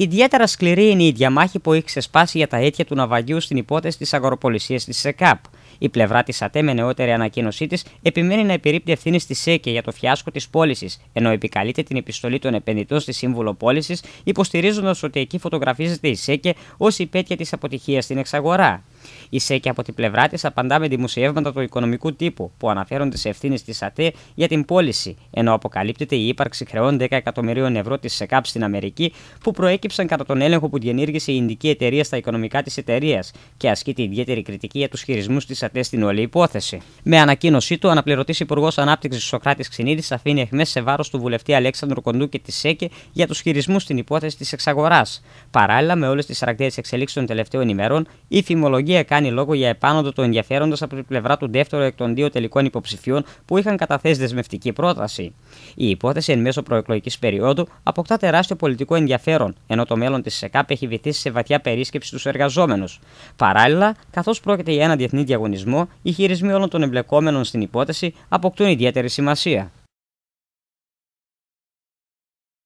Ιδιαίτερα σκληρή είναι η διαμάχη που έχει ξεσπάσει για τα αίτια του ναυαγίου στην υπόθεση της αγοροπολισίας της ΣΕΚΑΠ. Η πλευρά της ΑΤΕ με νεότερη ανακοίνωσή της επιμένει να επιρρύπτει ευθύνη στη ΣΕΚΕ για το φιάσκο της πώλησης, ενώ επικαλείται την επιστολή των επενδυτών στη Σύμβουλο Πώλησης, υποστηρίζοντας ότι εκεί φωτογραφίζεται η ΣΕΚΕ ως υπέτεια της αποτυχίας στην εξαγορά. Η ΣΕΚΙ από την πλευρά της απαντά με δημοσιεύματα του οικονομικού τύπου που αναφέρουν τι ευθύνες της ΑΤΕ για την πώληση, ενώ αποκαλύπτεται η ύπαρξη χρεών 10 εκατομμυρίων ευρώ της ΣΕΚΑΠ στην Αμερική που προέκυψαν κατά τον έλεγχο που διενήργησε η Ινδική εταιρεία στα οικονομικά της εταιρείας και ασκείται ιδιαίτερη κριτική για τους χειρισμούς της ΑΤΕ στην όλη υπόθεση. Με ανακοίνωσή του, αναπληρωτής Υπουργός Ανάπτυξης Σοκράτης Ξινίδης αφήνει αιχμέ σε βάρος του βουλευτή Αλέξανδρου Κοντού και της ΣΕΚΕ για τους χειρισμούς στην υπόθεση της εξαγοράς. Παράλληλα με όλες τις αρακταίε εξελίξεις των τελευταίων ημερών, η φημολογία οποία κάνει λόγο για επάνωδο το ενδιαφέροντος από την πλευρά του δεύτερου εκ των δύο τελικών υποψηφίων που είχαν καταθέσει δεσμευτική πρόταση. Η υπόθεση εν μέσω προεκλογικής περίοδου αποκτά τεράστιο πολιτικό ενδιαφέρον, ενώ το μέλλον της ΣΕΚΑΠ έχει βυθίσει σε βαθιά περίσκεψη τους εργαζόμενους. Παράλληλα, καθώς πρόκειται για ένα διεθνή διαγωνισμό, οι χειρισμοί όλων των εμπλεκόμενων στην υπόθεση αποκτούν ιδιαίτερη σημασία.